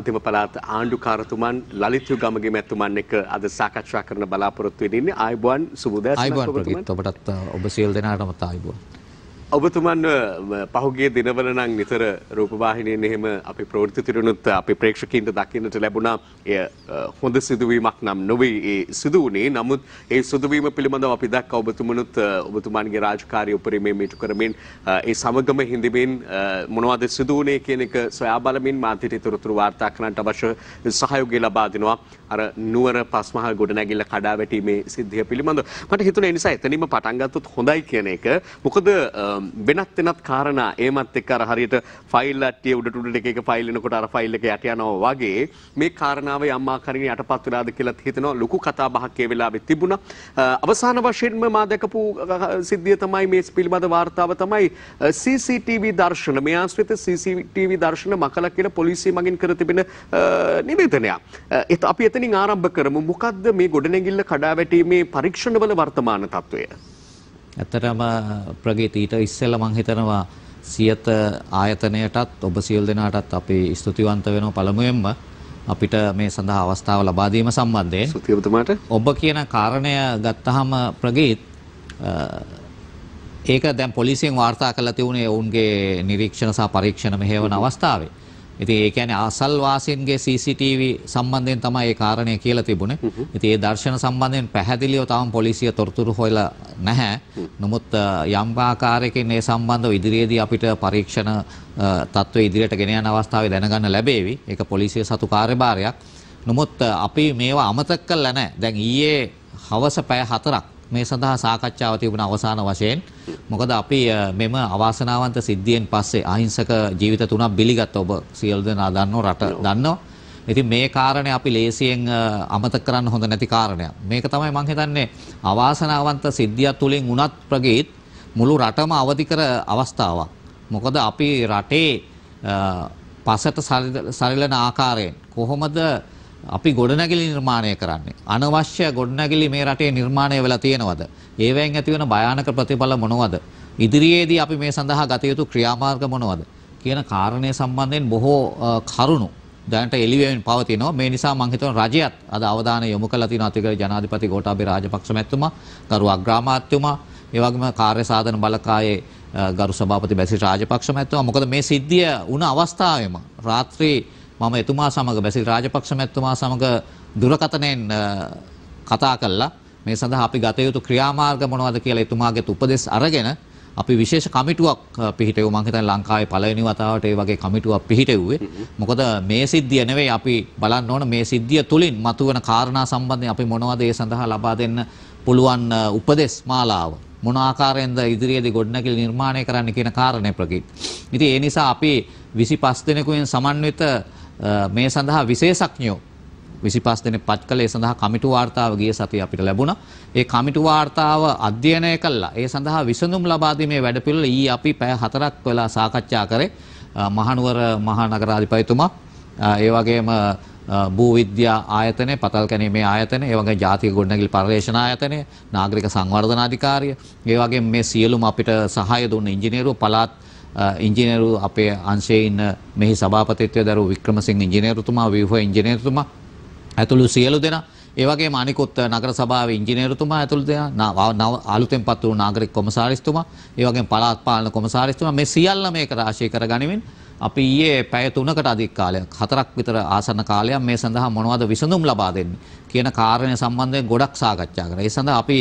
මධ්‍යම පළාත් ආණ්ඩුකාරතුමන් ලලිත් යුගමගේ මැතිතුමන් එක්ක අද සාකච්ඡා කරන බලාපොරොත්තු වෙන්නේ ආයුබෝවන් සුබ උදෑසනක් ඔබතුමන්. ආයුබෝවන් ඔබටත් ඔබ සියලු දෙනාටම ආයුබෝවන්. ඔබතුමන් පහුගේ දිනවල නම් නිතර රූපවාහිනියෙන් එහෙම අපි ප්‍රවෘත්ති තිරුණුත් අපි ප්‍රේක්ෂකයින්ට දකින්නට ලැබුණා. එය හොඳ සිදුවීමක් නම් නොවේ ඒ සිදු වුණේ. නමුත් ඒ සිදුවීම පිළිබඳව අපි දැක්කා ඔබතුමනුත් ඔබතුමන්ගේ රාජකාරී උපරිමයෙන් මේටු කරමින් ඒ සමගම හිඳමින් මොනවද සිදු වුණේ කියන එක සොයා බලමින් මාධ්‍යට තොරතුරු වාර්තා කරන්නට අවශ්‍ය සහයෝගය ලබා දෙනවා. අර නුවර පස්මහල් ගොඩනැගිල්ල කඩා වැටීමේ සිද්ධිය පිළිබඳව මට හිතුණා ඒ නිසා එතනින්ම පටන් ගත්තොත් හොඳයි කියන එක. මොකද වෙනත් වෙනත් කාරණා ඒමත් එක්ක අර හරියට ෆයිල් අට්ටිය උඩට උඩට එක එක ෆයිල් එනකොට අර ෆයිල් එක යට යනවා වගේ මේ කාරණාව යම් ආකාරකින් යටපත් වෙලාද කියලා හිතනවා ලොකු කතා බහක් ඒ වෙලාවේ තිබුණා අවසාන වශයෙන්ම මා දැකපු සිද්ධිය තමයි මේ පිළිබඳ වාර්තාව තමයි CCTV දර්ශන මේ ආශ්‍රිත CCTV දර්ශන මකලා කියලා පොලිසිය මගින් කර තිබෙන නිවේදනයක් ඒත් අපි එතනින් ආරම්භ කරමු මොකද්ද මේ ගොඩනැගිල්ල කඩාවැටීමේ පරීක්ෂණවල වර්තමාන තත්ත්වය ඇත්තටම ප්‍රගීත ඊට ඉස්සෙල්ලා මම හිතනවා සියත ආයතනයටත් ඔබ සියලු දෙනාටත් අපි ස්තුතිවන්ත වෙනවා පළමුවෙන්ම අපිට මේ සඳහා අවස්ථාව ලබා දීම සම්බන්ධයෙන් ස්තුතියි ඔබතුමාට ඔබ කියන කාරණය ගත්තාම ප්‍රගීත් ඒක දැන් පොලිසියෙන් වාර්තා කරලා තිබුණේ ඔවුන්ගේ නිරීක්ෂණ සහ පරීක්ෂණ මෙහෙවන අවස්ථාවේ ඉතින් ඒ කියන්නේ ආසල් වාසීන්ගේ CCTV සම්බන්ධයෙන් තමයි ඒ කාරණය කියලා තිබුණේ. ඉතින් ඒ දර්ශන සම්බන්ධයෙන් පැහැදිලිව තාම පොලිසිය තොරතුරු හොයලා නැහැ. නමුත් යම් ආකාරයකින් මේ සම්බන්ධව ඉදිරියේදී අපිට පරීක්ෂණ තත්ත්වයේ ඉදිරියට ගෙන යන අවස්ථාවේ දැනගන්න ලැබේවි. ඒක පොලිසිය සතු කාර්යභාරයක්. නමුත් අපි මේවා අමතක කළා නැහැ. දැන් ඊයේ හවස පැය 4ක් මේ සඳහා සාකච්ඡාව තිබුණ අවසාන වශයෙන් මොකද අපි මෙම අවාසනාවන්ත සිද්ධියෙන් පස්සේ අහිංසක ජීවිත තුනක් බිලිගත් ඔබ සියලු දෙනා දන්නෝ රට දන්නෝ ඉතින් මේ කාරණය අපි ලේසියෙන් අමතක කරන්න හොඳ නැති කාරණයක්. මේක තමයි මං හිතන්නේ අවාසනාවන්ත සිද්ධිය තුලින් උනත් ප්‍රගීත් මුළු රටම අවදි කර අවස්ථාවක්. මොකද අපි රටේ පසට සරිලන ආකාරයෙන් කොහොමද අපි ගොඩනැගිලි නිර්මාණය කරන්නේ. අනවශ්‍ය ගොඩනැගිලි මේ රටේ නිර්මාණය වෙලා තියෙනවද? ඒවෙන් ඇතිවන භයානක ප්‍රතිඵල මොනවද? ඉදිරියේදී අපි මේ සඳහා ගත යුතු ක්‍රියාමාර්ග මොනවද? කියන කාරණය සම්බන්ධයෙන් බොහෝ කරුණු දැනට එළිවෙමින් පවතිනවා. මේ නිසා මම හිතනවා රජයත් අද අවධානය යොමු කරලා තියෙනවා අතිගරු ජනාධිපති ගෝඨාභය රාජපක්ෂ මැතිතුමා, ගරු අග්‍රාමාත්‍යතුමා, ඒ වගේම කාර්ය සාධන බලකායේ ගරු සභාපති බැසිල් රාජපක්ෂ මැතිතුමා. මොකද මේ සිද්ධිය වුණ අවස්ථාවේම රාත්‍රී මම එතුමා සමග බැසිල් රාජපක්ෂ මැතිතුමා සමග දුරකථනයෙන් කතා කළා. මේ සඳහා අපි ගත යුතු ක්‍රියාමාර්ග මොනවද කියලා එතුමාගේ උපදෙස් අරගෙන අපි විශේෂ කමිටුවක් පිහිටෙව් මං හිතන්නේ ලංකාවේ පළවෙනි වතාවට ඒ වගේ කමිටුවක් පිහිටෙව්වේ. මොකද මේ සිද්ධිය නෙවෙයි අපි බලන්න ඕන මේ සිද්ධිය තුලින් මතුවන කාරණා සම්බන්ධයෙන් අපි මොනවද ඒ සඳහා ලබා දෙන්න පුළුවන් උපදෙස් මාලාව. මොන ආකාරයෙන්ද ඉදිරියේදී ගොඩනැගිලි නිර්මාණය කරන්න කියන කාරණේ ප්‍රකීත. ඉතින් ඒ නිසා අපි 25 දෙනෙකුෙන් සමන්විත මේ සඳහා විශේෂඥයෝ 25 දෙනෙක් පත් කළේ සඳහා කමිටු වාර්තාව ගිය සතිය අපිට ලැබුණා. ඒ කමිටු වාර්තාව අධ්‍යයනය කළා. ඒ සඳහා විසඳුම් ලබා දීමේ වැඩපිළිවෙල ඊ අපි පැය 4ක් වෙලා සාකච්ඡා කරේ. මහනුවර මහානගරාධිපතිතුමා ඒ වගේම භූවිද්‍යා ආයතනය, පතල් කැණීමේ ආයතනය, ඒ වගේම ජාතික ගොඩනැගිලි පර්යේෂණ ආයතනය, නාගරික සංවර්ධන අධිකාරිය, ඒ වගේම මේ සියලුම අපිට සහාය දුන්න ඉංජිනේරුවෝ පළාත් ඉංජිනේරු අපේ අංශයේ ඉන්න මෙහි සභාපතිත්වය දරු වික්‍රමසිංහ ඉංජිනේරුතුමා ව්‍යුහ ඉංජිනේරුතුමා ඇතුළු සියලු දෙනා ඒ වගේම අනිකුත් නගර සභාවේ ඉංජිනේරුතුමා ඇතුළු දෙනා අලුතෙන් පත් වූ නාගරික කොමසාරිස්තුමා ඒ වගේම පළාත් පාලන කොමසාරිස්තුමා මේ සියල්ල මේක රාශී කරගනිමින් අපි ඊයේ පැය 3කට අධික කාලයක් හතරක් විතර ආසන්න කාලයක් මේ සඳහා මොනවද විසඳුම් ලබා දෙන්නේ කියන කාරණය සම්බන්ධයෙන් ගොඩක් සාකච්ඡා කරා. ඒ සඳහා අපි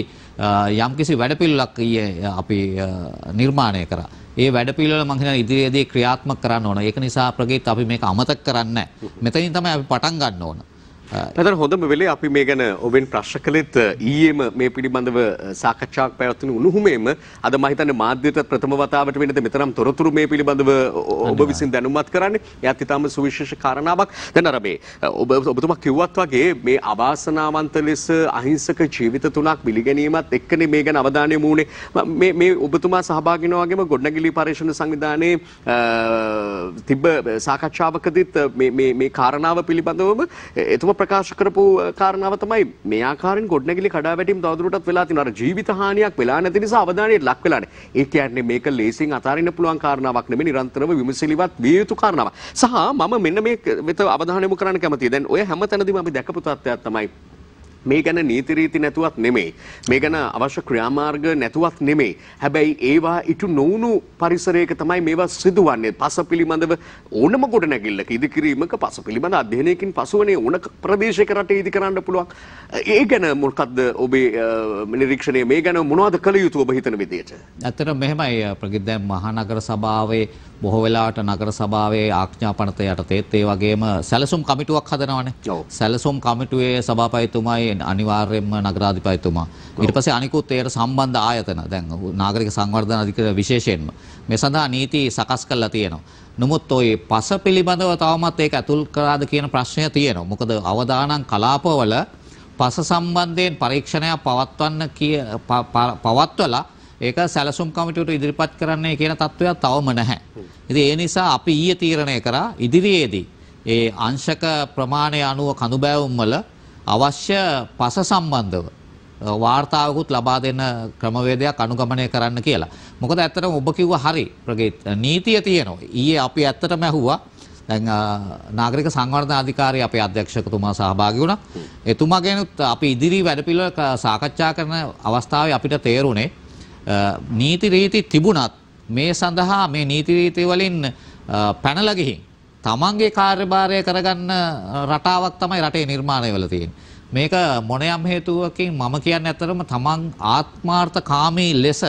යම්කිසි වැඩපිළිවෙලක් ඊයේ අපි නිර්මාණය කරා. ඒ වැඩපිළිවෙල මං හිතන්නේ ඉදිරියේදී ක්‍රියාත්මක කරන්න ඕන. ඒක නිසා ප්‍රගීත් අපි මේක අමතක කරන්නේ නැහැ. මෙතනින් තමයි අපි පටන් ගන්න ඕන. පැතර හොඳම වෙලේ අපි මේ ගැන ඔබෙන් ප්‍රශ්න කළෙත් ඊයේම මේ පිළිබඳව සාකච්ඡාවක් පැවැත්වුණු උණුහුමේම අද මම හිතන්නේ මාධ්‍යට ප්‍රථම වතාවට වෙනද මෙතරම් තොරතුරු මේ පිළිබඳව ඔබ විසින් දැනුම්වත් කරන්නේ. එයත් ඊටම සුවිශේෂ කාරණාවක්. දැන් අර මේ ඔබ ඔබතුමා කිව්වත් වගේ මේ අවාසනාවන්ත ලෙස අහිංසක ජීවිත තුනක් පිළිගැනීමත් එක්කනේ මේ ගැන අවධානය යොමු වුණේ. මේ මේ ඔබතුමා සහභාගී වෙනා වගේම ගොඩනැගිලි පරීක්ෂණ සංවිධානයේ තිබ්බ සාකච්ඡාවකදීත් මේ මේ කාරණාව පිළිබඳවම එතුමා ප්‍රකාශ කරපු කාරණාව තමයි මේ ආකාරයෙන් ගොඩනැගිලි කඩාවැටීම් තවදුරටත් වෙලා තියෙනවා. අර ජීවිත හානියක් වෙලා නැති නිසා අවධානයට ලක් වෙලා නැහැ. ඒ කියන්නේ මේක ලේසියෙන් අතාරින්න පුළුවන් කාරණාවක් නෙමෙයි නිරන්තරව විමසිලිවත් විය යුතු කාරණාවක්. සහ මම මෙන්න මේ වෙත අවධානය යොමු කරන්න කැමතියි. දැන් ඔය හැම තැනදීම අපි දැකපු තත්ත්වයක් තමයි මේ ගැන නීතිරීති නැතුවත් නෙමෙයි. මේ ගැන අවශ්‍ය ක්‍රියාමාර්ග නැතුවත් නෙමෙයි. හැබැයි ඒවා ඉටු නොවුණු පරිසරයක තමයි මේවා සිදුවන්නේ. පස පිළිබඳව ඕනම ගොඩ නැගිල්ලක ඉදිකිරීමක පස පිළිබඳ අධ්‍යයනයකින් පසුවනේ ඕන ප්‍රදේශයක රටේ ඉදි කරන්න පුළුවන්. ඒ ගැන මොකද්ද ඔබේ නිරීක්ෂණය මේ ගැන මොනවද කළ යුතු ඔබ හිතන විදියට? ඇත්තට මෙහෙමයි ප්‍රගිත් දැන් මහනගර සභාවේ බොහෝ වෙලාවට නගර සභාවේ ආඥාපනත යටතේත් ඒ වගේම සැලසුම් කමිටුවක් හදනවනේ. සැලසුම් කමිටුවේ සභාපතිතුමයි තියෙන්නේ අනිවාර්යයෙන්ම නගරාධිපතිතුමා. ඊට පස්සේ අනිකුත් ඒකට සම්බන්ධ ආයතන දැන් නාගරික සංවර්ධන අධිකරණ විශේෂයෙන්ම මේ සඳහා නීති සකස් කරලා තියෙනවා. නමුත් ওই පස පිළිබඳව තවමත් ඒක ඇතුල් කරාද කියන ප්‍රශ්නය තියෙනවා. මොකද අවදානම් කලාපවල පස සම්බන්ධයෙන් පරීක්ෂණයක් පවත්වන්න කිය පවත්වලා ඒක සැලසුම් කමිටුවට ඉදිරිපත් කරන්නේ කියන තත්ත්වයක් තවම නැහැ. ඉතින් ඒ නිසා අපි ඊයේ තීරණය කරා ඉදිරියේදී ඒ අංශක ප්‍රමාණය අනුව කඳුබෑවුම් වල අවශ්‍ය පස සම්බන්ධව වාර්තාවකුත් ලබා දෙන ක්‍රමවේදයක් අනුගමනය කරන්න කියලා. මොකද ඇත්තටම ඔබ කිව්වා හරි ප්‍රගීත් නීතිය තියෙනවා. ඊයේ අපි ඇත්තටම ඇහුවා දැන් නාගරික සංවර්ධන අධිකාරිය අපේ අධ්‍යක්ෂකතුමා සහභාගී වුණා. එතුමාගෙනුත් අපි ඉදිරි වැඩපිළිවෙල සාකච්ඡා කරන අවස්ථාවේ අපිට තේරුණේ නීති රීති තිබුණත් මේ සඳහා මේ නීති රීති වලින් පැනලා ගිහින් තමන්ගේ කාර්යභාරය කරගන්න රටාවක් තමයි රටේ නිර්මාණය වෙලා තියෙන්නේ. මේක මොනයම් හේතුවකින් මම කියන්නේ ඇත්තරම තමන් ආත්මාර්ථකාමී ලෙස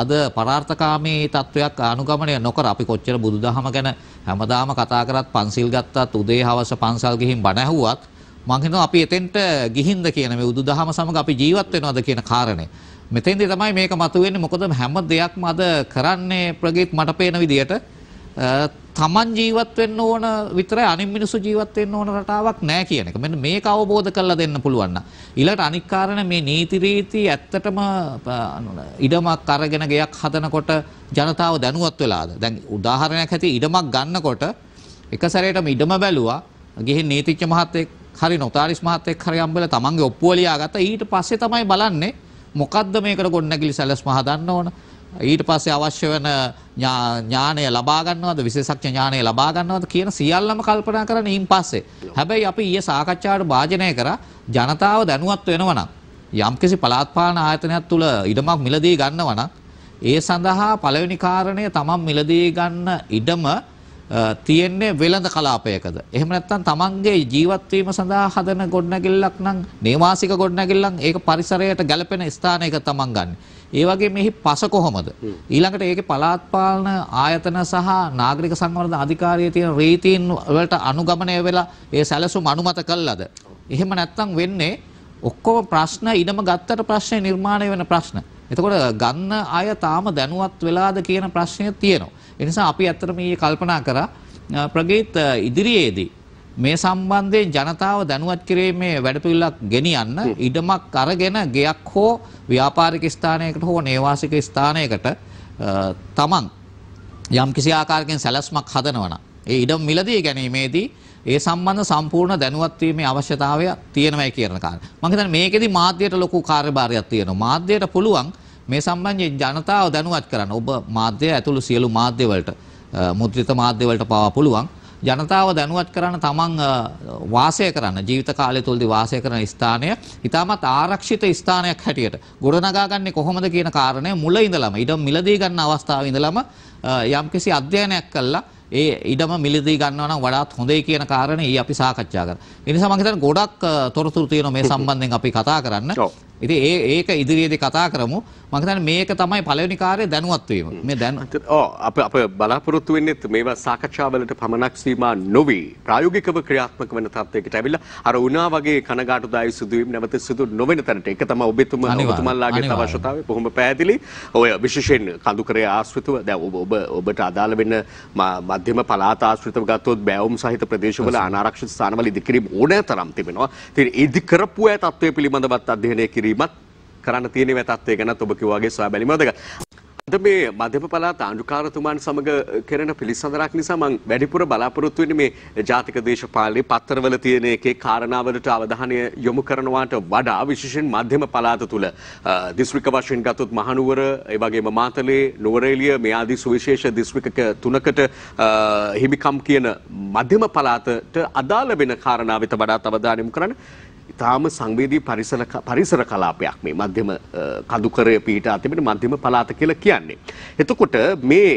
අද පරාර්ථකාමී තත්වයක් අනුගමනය නොකර අපි කොච්චර බුදුදහම ගැන හැමදාම කතා කරත් පන්සිල් ගත්තත් උදේ හවස පන්සල් ගිහින් බණ ඇහුවත් මං හිතනවා අපි එතෙන්ට ගිහින්ද කියන මේ බුදුදහම සමග අපි ජීවත් වෙනවද කියන කාරණේ මෙතෙන්දී තමයි මේක මතුවෙන්නේ මොකද හැම දෙයක්ම අද කරන්නේ ප්‍රගීත් මට පේන විදියට තමන් ජීවත් වෙන්න ඕන විතරයි අනිත් මිනිස්සු ජීවත් වෙන්න ඕන රටාවක් නැහැ කියන එක. මෙන්න මේක අවබෝධ කරලා දෙන්න පුළුවන් නම් ඊළඟ අනික් කාරණේ මේ නීති රීති ඇත්තටම ඉඩමක් අරගෙන ගයක් හදනකොට ජනතාව දැනුවත් වෙලාද? දැන් උදාහරණයක් ඇති ඉඩමක් ගන්නකොට එක සැරේටම ඉඩම බැලුවා ගිහින් නීතිච්ච මහත්තයෙක් හරි නොතාරිස් මහත්තයෙක් හරි අම්බල තමන්ගේ ඔප්පුව ලියාගත්තා ඊට පස්සේ තමයි බලන්නේ මොකද්ද මේකට ගොඩනැගිලි සැලස්ම හදන්න ඕන ඊට පස්සේ අවශ්‍ය වෙන ඥානය ලබා ගන්නවද විශේෂඥ ඥානය ලබා ගන්නවද කියන සියල්ලම කල්පනා කරන ඊයින් පස්සේ. හැබැයි අපි ඊයේ සාකච්ඡාවට වාජනය කරා ජනතාව දැනුවත් වෙනවා නම් යම්කිසි පළාත් පාලන ආයතනයක් තුල ඉඩමක් මිලදී ගන්නවා නම් ඒ සඳහා පළවෙනි කාරණය තමන් මිලදී ගන්න ඉඩම තියෙන්නේ වෙළඳ කලාපයකද එහෙම නැත්නම් තමන්ගේ ජීවත් වීම සඳහා හදන ගොඩනැගිල්ලක් නම් නේවාසික ගොඩනැගිල්ලක් ඒක පරිසරයට ගැළපෙන ස්ථානයක තමන් ගන්න. ඒ වගේ මෙහි පස කොහොමද? ඊළඟට ඒකේ පළාත් පාලන ආයතන සහ නාගරික සංවර්ධන අධිකාරියේ තියෙන රීතීන් වලට අනුගමනය වෙලා ඒ සැලසුම් අනුමත කළාද? එහෙම නැත්නම් වෙන්නේ ඔක්කොම ප්‍රශ්න ඉඩම ගත්තට ප්‍රශ්නේ නිර්මාණය වෙන ප්‍රශ්න. එතකොට ගන්න අය තාම දැනුවත් වෙලාද කියන ප්‍රශ්නය තියෙනවා. ඒ නිසා අපි ඇත්තට මේ කල්පනා කරා ප්‍රගීත් ඉදිරියේදී මේ සම්බන්ධයෙන් ජනතාව දැනුවත් කිරීමේ වැඩපිළිවෙලක් ගෙනියන්න ඉඩමක් අරගෙන ගයක් හෝ ව්‍යාපාරික ස්ථානයකට හෝ නේවාසික ස්ථානයකට තමන් යම් කිසි ආකාරකින් සැලැස්මක් හදනවා ඒ ඉඩම් මිලදී ගැනීමේදී ඒ සම්බන්ධ සම්පූර්ණ දැනුවත් වීමේ අවශ්‍යතාවය තියෙනවායි කියන කාරණා. මම හිතන්නේ මේකෙදි මාධ්‍යයට ලොකු කාර්යභාරයක් තියෙනවා. මාධ්‍යයට පුළුවන් මේ සම්බන්ධයෙන් ජනතාව දැනුවත් කරන්න. ඔබ මාධ්‍ය ඇතුළු සියලු මාධ්‍ය වලට මුද්‍රිත මාධ්‍ය වලට පාවා පුළුවන්. ජනතාව දැනුවත් කරන්න තමන් වාසය කරන්න ජීවිත කාලය තුලදී වාසය කරන ස්ථානය ඉතාමත් ආරක්ෂිත ස්ථානයක් හැටියට ගොඩනගාගන්නේ කොහොමද කියන කාරණය මුල ඉඳලම ඉඩම් මිලදී ගන්න අවස්ථාවේ ඉඳලම යම්කිසි අධ්‍යයනයක් කළා ඒ ඉඩම මිලදී ගන්නවා නම් වඩාත් හොඳයි කියන කාරණේ ඊ අපි සාකච්ඡා කරා. ඒ නිසා මම හිතන්නේ ගොඩක් තොරතුරු තියෙනවා මේ සම්බන්ධයෙන් අපි කතා කරන්න. ඉතින් ඒ ඒක ඉදිරියේදී කතා කරමු. මම හිතන්නේ මේක තමයි පළවෙනි කාර්යය දැනුවත් වීම. මේ දැන ඔව් අප අප බලාපොරොත්තු වෙන්නේ මේවා සාකච්ඡාවලට පමණක් සීමා නොවි ප්‍රායෝගිකව ක්‍රියාත්මක වෙන තත්යකට ඇවිල්ලා අර උනා වගේ කනගාටුදායි සිදුවීම් නැවත සිදු නොවන තැනට ඒක තමයි ඔබතුම ඔබතුමන්ලාගේ අවශ්‍යතාවය බොහොම පැහැදිලි. ඔය විශේෂයෙන් කඳුකරේ ආශ්‍රිතව දැන් ඔබ ඔබ ඔබට අදාළ වෙන මධ්‍යම පළාත ආශ්‍රිතව ගත්තොත් බෑවුම් සහිත ප්‍රදේශවල අනාරක්ෂිත ස්ථානවල ඉදිකිරීම ඕනෑ තරම් තිබෙනවා. ඉතින් ඉදි කරපු අය තත්ත්වය පිළිබඳවත් අධ්‍යයනය කිරීම කිරීමත් කරන්න තියෙන වැතත්වය ගැනත් ඔබ කිව්වාගේ සොයා බැලීම වැදගත්. අද මේ මධ්‍යම පළාත අනුකාරතුමාන් සමග කරන පිළිසඳරක් නිසා මම වැඩිපුර බලාපොරොත්තු වෙන්නේ මේ ජාතික දේශපාලනයේ පත්තරවල තියෙන එකේ කාරණාවලට අවධානය යොමු කරනවාට වඩා විශේෂයෙන් මධ්‍යම පළාත තුල දිස්ත්‍රික්ක වශයෙන් ගත්තොත් මහනුවර ඒ වගේම මාතලේ නුවරඑළිය මේ ආදී සුවිශේෂ දිස්ත්‍රික්ක තුනකට හිමිකම් කියන මධ්‍යම පළාතට අදාළ වෙන කාරණාවිත වඩාත් අවධානය යොමු කරන්නේ ඉතාම සංවේදී පරිසර කලාපයක් මේ මධ්‍යම කඳුකරය පිහිටා තිබෙන මධ්‍යම පළාත කියලා කියන්නේ. එතකොට මේ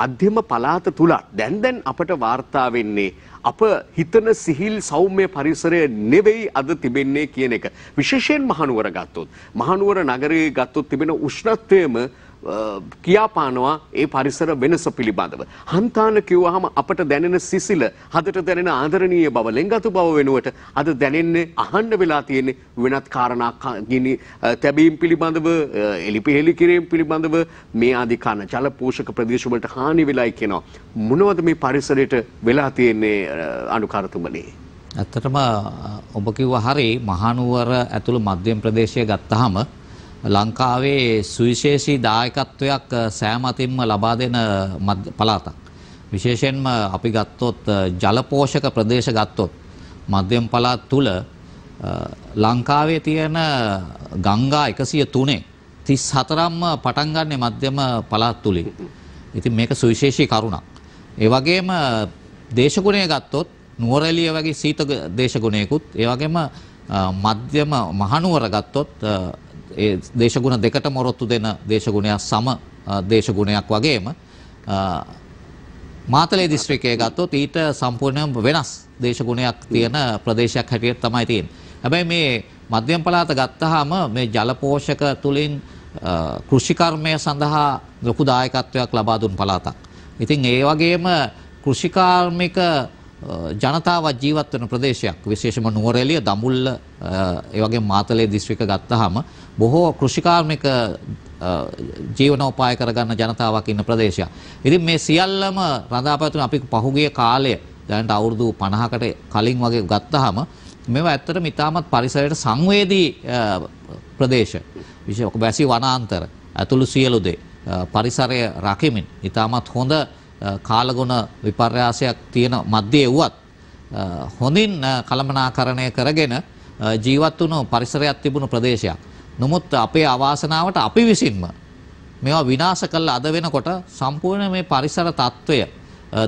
මධ්‍යම පළාත තුලත් දැන් දැන් අපට වාර්තා වෙන්නේ අප හිතන සිහිල් සෞම්‍ය පරිසරය නෙවෙයි අද තිබෙන්නේ කියන එක. විශේෂයෙන් මහනුවර ගත්තොත් මහනුවර නගරයේ ගත්තොත් තිබෙන උෂ්ණත්වයම කියාපානවා ඒ පරිසර වෙනස පිළිබඳව. හන්තාන කිව්වහම අපට දැනෙන සිසිල හදට දැනෙන ආදරණීය බව ලෙංගතු බව වෙනුවට අද දැනෙන්නේ අහන්න වෙලා තියෙන්නේ වෙනත් කාරණා ගිනි තැබීම් පිළිබඳව එලිපිහෙලි කිරීම පිළිබඳව මේ ආදිකාන ජල පෝෂක ප්‍රදේශ වලට හානි වෙලායි කියනවා. මොනවද මේ පරිසරයට වෙලා තියෙන්නේ අනුකාරතුමනේ? ඇත්තටම ඔබ කිව්වා හරි මහනුවර ඇතුළු මධ්‍යම ප්‍රදේශය ගත්තහම ලංකාවේ සුවිශේෂී දායකත්වයක් සෑමතින්ම ලබා දෙන පළාතක්. විශේෂයෙන්ම අපි ගත්තොත් ජලපෝෂක ප්‍රදේශ ගත්තොත් මධ්‍යම පළාත් තුල ලංකාවේ තියෙන ගංගා 103 34ක්ම පටන් ගන්නෙ මධ්‍යම පළාත් තුලින්. ඉතින් මේක සුවිශේෂී කරුණක්. ඒ වගේම දේශගුණය ගත්තොත් නුවරඑළිය වගේ සීත දේශගුණයකුත් ඒ වගේම මධ්‍යම මහනුවර ගත්තොත් ඒ දේශගුණ දෙකට මොරොත්තු දෙන දේශගුණයක් සම දේශගුණයක් වගේම මාතලේ දිස්ත්‍රික්කය ගත්තොත් ඊට සම්පූර්ණයෙන් වෙනස් දේශගුණයක් තියෙන ප්‍රදේශයක් හැටියට තමයි තියෙන්නේ. හැබැයි මේ මධ්‍යම පළාත ගත්තාම මේ ජල පෝෂක තුලින් කෘෂිකර්මය සඳහා ලොකු දායකත්වයක් ලබා දුන් පළාතක්. ඉතින් ඒ වගේම කෘෂිකාර්මික ජනතාව ජීවත් වෙන ප්‍රදේශයක් විශේෂම නුවරඑළිය දඹුල්ල ඒ වගේ මාතලේ දිස්ත්‍රික්ක ගත්තාම බොහෝ කෘෂිකාර්මික ජීවනෝපාය කරගන්න ජනතාවක් ඉන්න ප්‍රදේශයක්. ඉතින් මේ සියල්ලම රඳාපවතුන අපි පහුගිය කාලය දැනට අවුරුදු 50කට කලින් වගේ ගත්තාම මේවා ඇත්තටම ඉතාමත් පරිසරයට සංවේදී ප්‍රදේශ. විශේෂ ඔක බැසි වනාන්තර ඇතුළු සියලු දේ පරිසරය රකිමින් ඉතාමත් හොඳ කාලගුණ විපර්යාසයක් තියෙන මැදේ වුවත් හොඳින් කළමනාකරණය කරගෙන ජීවත් වුණු පරිසරයක් තිබුණු ප්‍රදේශයක්. නමුත් අපේ අවාසනාවට අපි විසින්ම මේවා විනාශ කළා අද වෙනකොට සම්පූර්ණ මේ පරිසර తত্ত্বය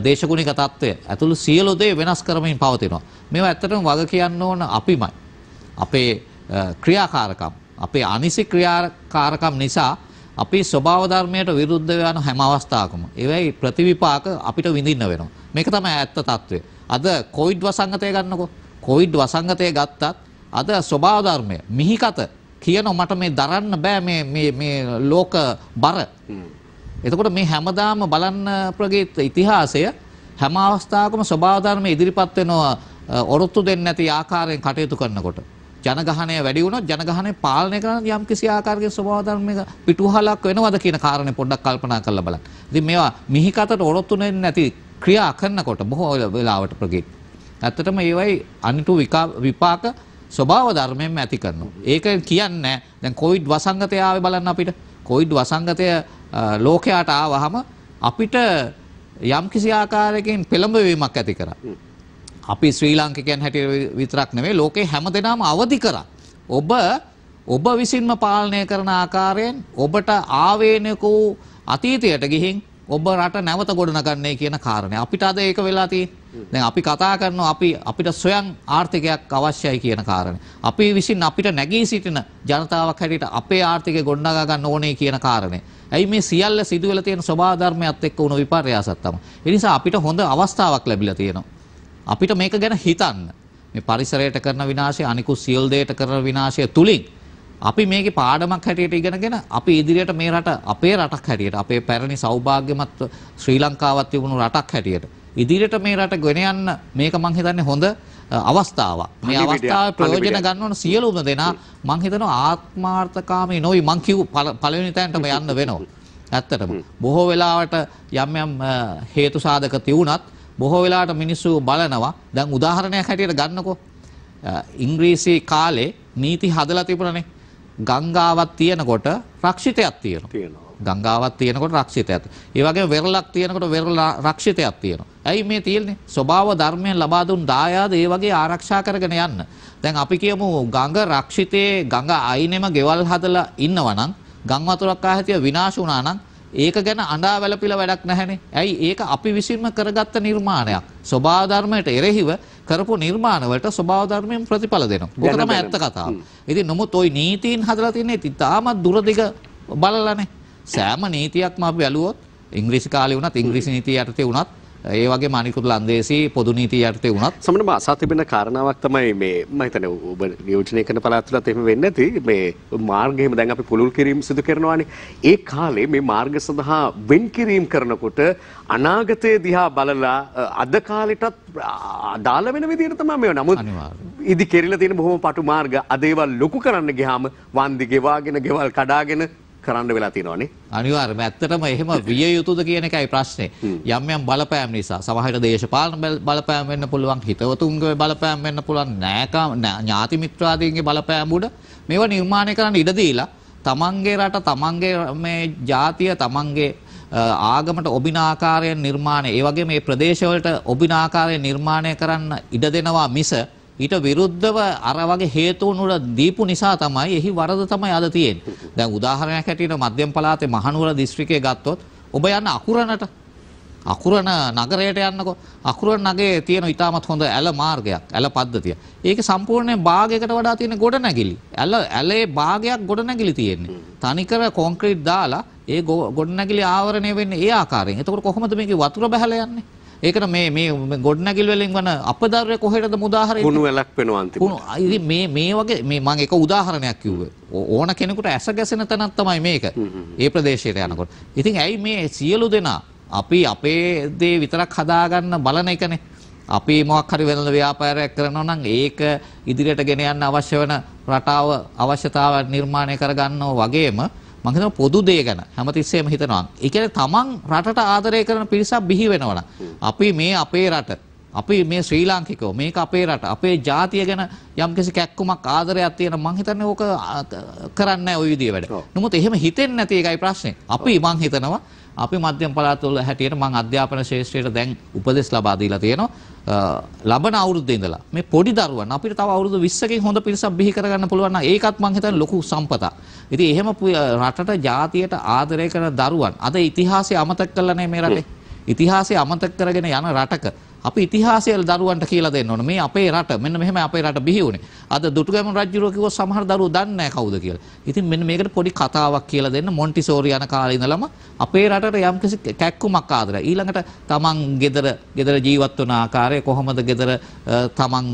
දේශගුණික తত্ত্বය ඇතුළු සියලු දේ වෙනස් කරමින් පවතිනවා. මේවා ඇත්තටම වග කියන්න ඕන අපිමයි. අපේ ක්‍රියාකාරකම්, අපේ අනිසි ක්‍රියාකාරකම් නිසා අපේ ස්වභාව ධර්මයට විරුද්ධව යන හැම අවස්ථාවකම ඒවයි ප්‍රතිවිපාක අපිට විඳින්න වෙනවා. මේක තමයි ඇත්ත తত্ত্বය. අද කොවිඩ් වසංගතය ගන්නකො කොවිඩ් වසංගතය ගත්තත් අද ස්වභාව ධර්මය මිහිකත කියනවා මට මේ දරන්න බෑ මේ මේ මේ ලෝක බර. එතකොට මේ හැමදාම බලන්න ප්‍රගේ ඉතිහාසය හැම අවස්ථාවකම ස්වභාව ධර්ම ඉදිරිපත් වෙනවා ඔරොත්තු දෙන්නේ නැති ආකාරයෙන් කටයුතු කරනකොට. ජනගහනය වැඩි වුණොත් ජනගහනය පාලනය කරන යම් කිසි ආකාරයක ස්වභාව ධර්මයක පිටුහලක් වෙනවද කියන කාරණේ පොඩ්ඩක් කල්පනා කරලා බලන්න. ඉතින් මේවා මිහිකතට ඔරොත්තු දෙන්නේ නැති ක්‍රියා කරනකොට බොහෝ වෙලාවට ප්‍රගේ. ඇත්තටම ඒවයි අනිතු විපාක ස්වභාව ධර්මයෙන්ම ඇති කරනවා. ඒක කියන්නේ දැන් කොවිඩ් වසංගතය ආවේ බලන්න අපිට. කොවිඩ් වසංගතය ලෝකයට ආවහම අපිට යම්කිසි ආකාරයකින් පෙළඹවීමක් ඇති කරා. අපි ශ්‍රී ලාංකිකයන් හැටියට විතරක් නෙවෙයි ලෝකේ හැමදෙනාම අවදි කරා. ඔබ ඔබ විසින්ම පාලනය කරන ආකාරයෙන් ඔබට ආවේනික වූ අතීතයට ගිහින් ඔබ රට නැවත ගොඩනගන්නේ කියන කාරණය. අපිට අද ඒක වෙලා තියෙන්නේ. දැන් අපි කතා කරනවා අපි අපිට සොයන් ආර්ථිකයක් අවශ්‍යයි කියන කාරණේ. අපි විසින් අපිට නැගී සිටින ජනතාවක් හැටියට අපේ ආර්ථිකය ගොඩනගා ගන්න ඕනේ කියන කාරණේ. ඇයි මේ සියල්ල සිදු වෙලා තියෙන ස්වභාව ධර්මයත් එක්ක උණු විපර්යාසත් තමයි. ඒ නිසා අපිට හොඳ අවස්ථාවක් ලැබිලා තියෙනවා. අපිට මේක ගැන හිතන්න. මේ පරිසරයට කරන විනාශය අනිකුත් සියල් දෙයට කරන විනාශය තුලින් අපි මේක පාඩමක් හැටියට ඉගෙනගෙන අපි ඉදිරියට මේ රට අපේ රටක් හැටියට අපේ පැරණි සෞභාග්‍යමත් ශ්‍රී ලංකාවත් තිබුණු රටක් හැටියට ඉදිරියට මේ රට ගෙන යන්න මේක මං හිතන්නේ හොඳ අවස්ථාවක්. මේ අවස්ථාව ප්‍රයෝජන ගන්න ඕන සියලුම දෙනා මං හිතනවා ආත්මාර්ථකාමී නොවි මං කිව් පළවෙනි තැනටම යන්න වෙනවා. ඇත්තටම බොහෝ වෙලාවට යම් යම් හේතු සාධක තියුණත් බොහෝ වෙලාවට මිනිස්සු බලනවා. දැන් උදාහරණයක් හැටියට ගන්නකෝ. ඉංග්‍රීසි කාලේ නීති හදලා තිබුණනේ. ගංගාවක් තියෙනකොට රක්ෂිතයක් තියෙනවා. ගංගාවක් තියෙනකොට රක්ෂිතයක්. ඒ වගේම වෙරළක් තියෙනකොට වෙරළ රක්ෂිතයක් තියෙනවා. ඇයි මේ තියෙන්නේ? ස්වභාව ධර්මයෙන් ලබා දුන් දායාද ඒ වගේ ආරක්ෂා කරගෙන යන්න. දැන් අපි කියමු ගඟ රක්ෂිතයේ ගඟ අයිනෙම ගෙවල් හදලා ඉන්නවා නම් ගම් වතුරක් ආහතිය විනාශ වුණා නම් ඒක ගැන අඬා වැළපිලා වැඩක් නැහැනේ. ඇයි ඒක අපි විසින්ම කරගත්ත නිර්මාණයක්. ස්වභාව ධර්මයට එරෙහිව කරපු නිර්මාණවලට ස්වභාව ධර්මයෙන් ප්‍රතිඵල දෙනවා. ඒක තමයි ඇත්ත කතාව. ඉතින් නමුත් ওই නීතීන් හදලා තින්නේ ඉතාමත් දුරදිග බලලානේ. සෑම නීතියක්ම අපි බැලුවොත් ඉංග්‍රීසි කාලේ වුණත් ඉංග්‍රීසි නීතිය යටතේ වුණත් ඒ වගේ මනිකුත් ලන්දේසි පොදු නීතිය යටතේ වුණත් සමහර භාෂා තිබෙන කාරණාවක් තමයි මේ මම හිතන්නේ ඔබ නියෝජනය කරන පළාත් තුලත් එහෙම වෙන්නේ නැති මේ මාර්ගෙම දැන් අපි පුළුල් කිරීම සිදු කරනවානේ ඒ කාලේ මේ මාර්ග සඳහා වෙන් කිරීම කරනකොට අනාගතය දිහා බලලා අද කාලෙටත් අදාළ වෙන විදිහට තමයි මේව. නමුත් ඉදි කෙරිලා තියෙන බොහොම පටු මාර්ග අද ඒවා ලොකු කරන්න ගියාම වන්දි ගෙවාගෙන ගෙවල් කඩාගෙන කරන්න වෙලා තියෙනවානේ. අනිවාර්යයෙන්ම ඇත්තටම එහෙම විය යුතුද කියන එකයි ප්‍රශ්නේ. යම් යම් බලපෑම් නිසා සමහර දේශපාලන බලපෑම් වෙන්න පුළුවන්, හිතවතුන්ගේ බලපෑම් වෙන්න පුළුවන්, නෑකම් ඥාති මිත්‍රාදීන්ගේ බලපෑම් උඩ මේවා නිර්මාණය කරන්න ඉඩ දීලා තමන්ගේ රට තමන්ගේ මේ ජාතිය තමන්ගේ ආගමට ඔබින ආකාරයෙන් නිර්මාණය ඒ වගේ මේ ප්‍රදේශවලට ඔබින ආකාරයෙන් නිර්මාණය කරන්න ඉඩ දෙනවා මිස ඊට විරුද්ධව අර වගේ හේතුන් වල දීපු නිසා තමයි එහි වරද තමයි අද තියෙන්නේ. දැන් උදාහරණයක් හැටියට මධ්‍යම පළාතේ මහනුවර දිස්ත්‍රික්කය ගත්තොත් ඔබ යන්න අකුරණට අකුරණ නගරයට යන්නකෝ අකුරණ නගරයේ තියෙන ඉතාමත් හොඳ ඇල මාර්ගයක් ඇල පද්ධතිය. ඒක සම්පූර්ණයෙන් භාගයකට වඩා තියෙන ගොඩනැගිලි. ඇල ඇලේ භාගයක් ගොඩනැගිලි තියෙන්නේ. තනිකර කොන්ක්‍රීට් දාලා ඒ ගොඩනැගිලි ආවරණය වෙන්නේ ඒ ආකාරයෙන්. එතකොට කොහොමද මේකේ වතුර බහලා යන්නේ? ඒකට මේ මේ ගොඩනැගිලි වලින් වන අපදාරය කොහෙටද උදාහරණයක් කුණු වැලක් වෙනවා අන්තිමට ඉතින් මේ මේ වගේ මේ මම එක උදාහරණයක් කිව්වේ ඕන කෙනෙකුට ඇස ගැසෙන තැනක් තමයි මේක ඒ ප්‍රදේශයට යනකොට ඉතින් ඇයි මේ සියලු දෙනා අපි අපේ දේ විතරක් හදාගන්න බලන එකනේ අපි මොක් හරි වෙනද ව්‍යාපාරයක් කරනවා නම් ඒක ඉදිරියට ගෙන යන්න අවශ්‍ය වෙන රටාව අවශ්‍යතාව නිර්මාණය කරගන්නවා වගේම මම හිතනවා පොදු දේ ගැන හැමතිස්සෙම හිතනවා. ඒ කියන්නේ තමන් රටට ආදරය කරන පිරිසක් බිහි වෙනවා අපි මේ අපේ රට අපි මේ ශ්‍රී ලාංකිකයෝ මේක අපේ රට අපේ ජාතිය ගැන යම්කිසි කැක්කුමක් ආදරයක් තියෙන මං හිතන්නේ ඕක කරන්නේ නැහැ ওই විදිය වැඩ. නමුත් එහෙම හිතෙන්නේ නැති එකයි ප්‍රශ්නේ. අපි මං හිතනවා අපි මධ්‍යම පළාත වල හැටියට මම අධ්‍යාපන ශාස්ත්‍රයට දැන් උපදෙස් ලබා දීලා තියෙනවා ලබන අවුරුද්දේ ඉඳලා මේ පොඩි දරුවන් අපිට තව අවුරුදු 20කින් හොඳ පිරිසක් බිහි කරගන්න පුළුවන් නම් ඒකත් මම හිතන්නේ ලොකු සම්පතක්. ඉතින් එහෙම රටට ජාතියට ආදරය කරන දරුවන් අද ඉතිහාසය අමතක කළා නේ මේ රටේ. ඉතිහාසය අමතක කරගෙන යන රටක අපි ඉතිහාසයේ දරුවන්ට කියලා දෙන්න ඕන. මේ අපේ රට මෙන්න මෙහෙම අපේ රට බිහි වුණේ. අද දුටුගැමුණු රජුරෝ කිව්ව සමහර දරුවෝ දන්නේ නැහැ කවුද කියලා. ඉතින් මෙන්න මේකට පොඩි කතාවක් කියලා දෙන්න මොන්ටිසෝරි යන කාලේ ඉඳලම අපේ රටට යම්කිසි කැක්කුමක් ආදරයි. ඊළඟට තමන් ගෙදර ගෙදර ජීවත් වන ආකාරය කොහොමද ගෙදර තමන්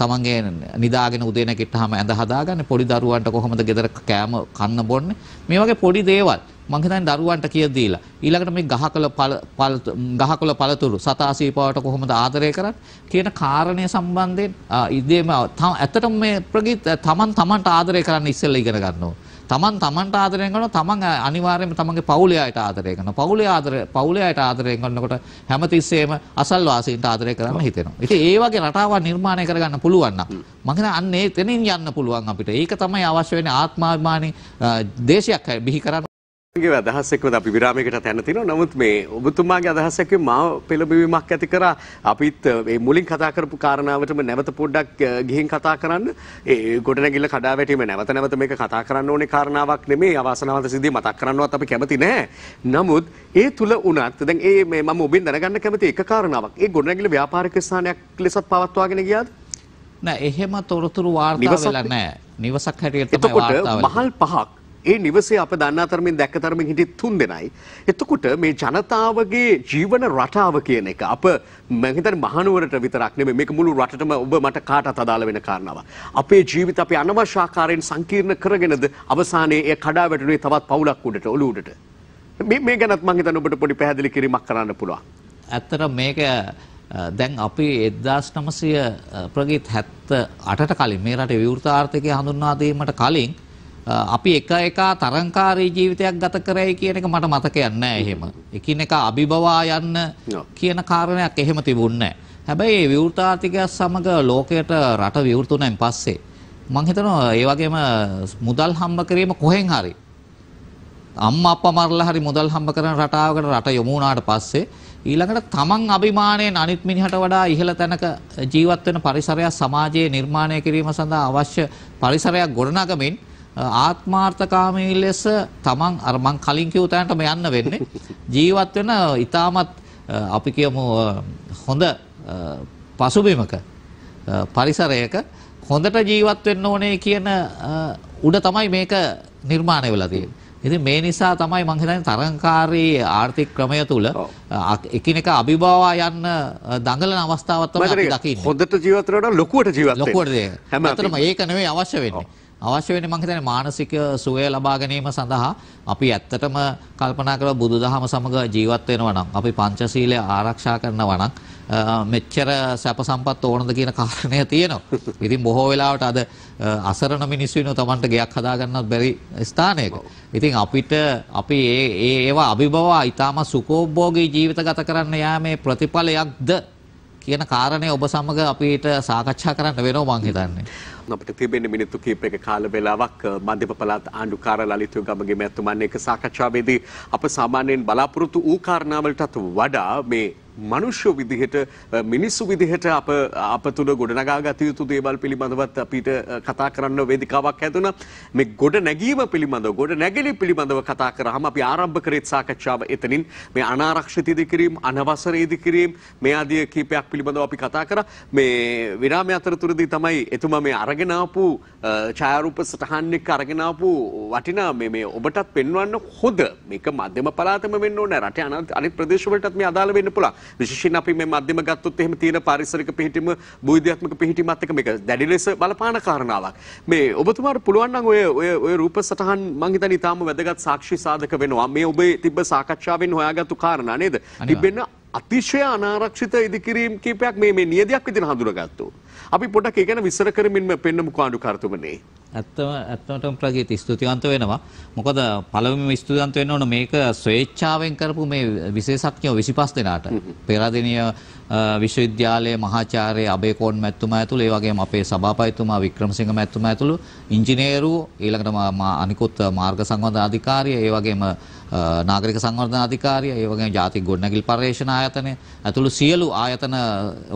තමන්ගේ නිදාගෙන උදේ නැගිට්ටාම ඇඳ හදාගන්නේ පොඩි දරුවන්ට කොහොමද ගෙදර කෑම කන්න බොන්නේ. මේ වගේ පොඩි දේවල් මං හිතන්නේ දරුවන්ට කියලා දීලා ඊළඟට මේ ගහකොළ පළ ගහකොළ පළතුරු සතා සීපාවට කොහොමද ආදරය කරන්නේ කියන කාරණය සම්බන්ධයෙන් ඉදීම ඇත්තටම මේ ප්‍රගීත් තමන් තමන්ට ආදරය කරන්න ඉස්සෙල්ලා ඉගෙන ගන්නවා තමන් තමන්ට ආදරය කරනවා තමන් අනිවාර්යයෙන්ම තමන්ගේ පවුලේ අයට ආදරය කරනවා පවුලේ ආදරය පවුලේ අයට ආදරය කරනකොට හැමතිස්සෙම අසල්වාසීන්ට ආදරය කරන්න හිතෙනවා ඉතින් ඒ වගේ රටාවක් නිර්මාණය කරගන්න පුළුවන් නම් මම හිතන්නේ අන්න ඒ තැනින් යන්න පුළුවන් අපිට ඒක තමයි අවශ්‍ය වෙන්නේ ආත්මාභිමානී දේශයක් බිහි කරන්න ගේ අදහසෙක්ම අපි විරාමයකට තැන තිනවා නමුත් මේ ඔබතුමාගේ අදහසක්ව මාව පෙළඹවීමක් ඇති කරා අපිත් මේ මුලින් කතා කරපු කාරණාවටම නැවත පොඩ්ඩක් ගිහින් කතා කරන්න ඒ ගොඩනැගිල්ල කඩා වැටීම නැවත නැවත මේක කතා කරන්න ඕනේ කාරණාවක් නෙමේ අවාසනාවන්ත සිද්ධිය මතක් කරන්නවත් අපි කැමති නැහැ නමුත් ඒ තුල උනත් දැන් ඒ මේ මම ඔබෙන් දැනගන්න කැමති එක කාරණාවක් ඒ ගොඩනැගිල්ල ව්‍යාපාරික ස්ථානයක් ලෙසත් පවත්වාගෙන ගියාද නෑ එහෙම තොරතුරු වාර්තා වෙලා නෑ නිවසක් හැටියට තමයි වාර්තා වෙලා මහල් පහක් ඒ නිවසේ අප දන්නා තරමින් දැක්ක තරමින් හිටි තුන් දෙනයි. එතකොට මේ ජනතාවගේ ජීවන රටාව කියන එක අප මහිතන මහනුවරට විතරක් නෙමෙයි මේක මුළු රටටම ඔබ මට කාටත් අදාළ වෙන කාරණාවක්. අපේ ජීවිත අපි අනවශ්‍ය ආකාරයෙන් සංකීර්ණ කරගෙනද අවසානයේ ඒ කඩා වැටුනේ තවත් පවුලක් උඩට ඔලුව උඩට. මේ මේ ගැනත් මං හිතන්නේ ඔබට පොඩි පැහැදිලි කිරීමක් කරන්න පුළුවන්. ඇත්තට මේක දැන් අපි 1900 ප්‍රගීත් 78ට කලින් මේ රටේ විවෘත ආර්ථිකය හඳුන්වා දීමට කලින් අපි එක එක තරංකාරී ජීවිතයක් ගත කරයි කියන එක මට මතකයක් නෑ එහෙම. එකින් එක අභිබවා යන්න කියන කාරණයක් එහෙම තිබුණේ හැබැයි මේ විවෘතාතිකය සමග ලෝකයට රට විවෘතුණෙන් පස්සේ මං හිතනවා ඒ වගේම මුදල් හම්බ කිරීම කොහෙන් හරි අම්මා අප්පා මරලා හරි මුදල් හම්බ කරන රටාවකට රට යොමු වුණාට පස්සේ ඊළඟට තමන් අභිමානයෙන් අනිත් මිනිහට වඩා ඉහළ තැනක ජීවත් වෙන පරිසරයක් සමාජයේ නිර්මාණය කිරීම සඳහා අවශ්‍ය පරිසරයක් ගොඩනගමින් ආත්මාර්ථකාමී ලෙස තමන් අර මං කලින් කිව්ව තැනටම යන්න වෙන්නේ ජීවත් වෙන ඊටමත් අපි කියමු හොඳ පසුබිමක පරිසරයක හොඳට ජීවත් වෙන්න ඕනේ කියන උඩ තමයි මේක නිර්මාණය වෙලා තියෙන්නේ. ඉතින් මේ නිසා තමයි මං හිතන්නේ තරංකාරී ආර්ථික ක්‍රමය තුල එකිනෙක අභිභවා යන්න දඟලන අවස්ථාවක් තමයි අපි දකින්නේ. හොඳට ජීවත් වෙනවා ලොකුවට ජීවත් වෙන්න. ලොකුවට. හැමතැනම ඒක නෙවෙයි අවශ්‍ය වෙන්නේ. අවශ්‍ය වෙන්නේ මං හිතන්නේ මානසික සුවය ලබා ගැනීම සඳහා අපි ඇත්තටම කල්පනා කරලා බුදුදහම සමග ජීවත් වෙනවා නම් අපි පංචශීලය ආරක්ෂා කරනවා නම් මෙච්චර සැප සම්පත් ඕනද කියන කාරණය තියෙනවා. ඉතින් බොහෝ වෙලාවට අද අසරණ මිනිස්සු වෙනව Tamanට ගයක් හදා ගන්නත් බැරි ස්ථානයක. ඉතින් අපිට අපි ඒ ඒවා අභිභවා ඊටාම සුඛෝභෝගී ජීවිත ගත කරන්න යාමේ ප්‍රතිඵලයක්ද කියන කාරණය ඔබ සමග අපිට සාකච්ඡා කරන්න වෙනවා මං හිතන්නේ. අපිට තිබෙන මිනිත්තු කීපයක කාල වේලාවක් මධ්‍යම පළාත් ආණ්ඩුකාර ලලිත් යුගමගේ මැතිතුමන් එක්ක සාකච්ඡාවේදී අප සාමාන්‍යයෙන් බලාපොරොත්තු වූ කාරණාවලටත් වඩා මේ මනුෂ්‍ය විදිහට මිනිස්සු විදිහට අප අප තුළ ගොඩනගා ගත යුතු දේවල් පිළිබඳවත් අපිට කතා කරන්න වේදිකාවක් ඇතුණ මේ ගොඩ නැගීම පිළිබඳව ගොඩ නැගලි පිළිබඳව කතා කරහම අපි ආරම්භ කරෙත් සාකච්ඡාව එතනින් මේ අනාරක්ෂිත ඉදිකිරීම අනවසර ඉදිකිරීම මේ ආදී කීපයක් පිළිබඳව අපි කතා කරා මේ විරාමය අතරතුරදී තමයි එතුමා මේ අරගෙන ආපු ඡායාරූප සටහන්නක් අරගෙනාපු වටිනා මේ ඔබටත් පෙන්වන්න හොද මේක මධ්‍යම පලාතම වෙන්න ඕන රට අන අනිත් ප්‍රදේශවලටත් මේ අදාළ වෙන්න පුළුවන් විශේෂයෙන් අපි මේ මධ්‍යම ගත්තොත් එහෙම තියෙන පාරිසරික පිහිටීම භූවිද්‍යාත්මක පිහිටීමත් එක්ක මේක දැඩි ලෙස බලපාන කාරණාවක් මේ ඔබතුමාට පුළුවන් නම් ඔය ඔය ඔය රූප සටහන් මං හිතන්නේ ඊටාම වැදගත් සාක්ෂි සාධක වෙනවා මේ ඔබේ තිබ්බ සාකච්ඡාවෙන් හොයාගත්තු කාරණා නේද තිබෙන අතිශය අනාරක්ෂිත ඉදිකිරීම් කීපයක් මේ මේ නියදයක් විදිහට හඳුනගත්තු. අපි පොඩක් ඒ ගැන විස්තර කරමින්ම පෙන්නමු කාඩු කාර්තුමනේ. ඇත්තම ඇත්තටම ප්‍රගීත ස්තුතිවන්ත වෙනවා. මොකද පළවෙනිම ස්තුතිවන්ත වෙන්න ඕන මේක ස්වේච්ඡාවෙන් කරපු මේ විශේෂඥයෝ 25 දෙනාට. පෙරදිනිය විශ්වවිද්‍යාලයේ මහාචාර්ය අබේකෝන් මැතිතුමා ඇතුළු ඒ වගේම අපේ සභාපතිතුමා වික්‍රමසිංහ මැතිතුමා ඇතුළු ඉංජිනේරු ඊළඟට අනිකුත් මාර්ග සංවර්ධන අධිකාරිය ඒ වගේම නාගරික සංවර්ධන අධිකාරිය, ඒ වගේම ජාතික ගොඩනැගිලි පර්යේෂණ ආයතනය ඇතුළු සියලු ආයතන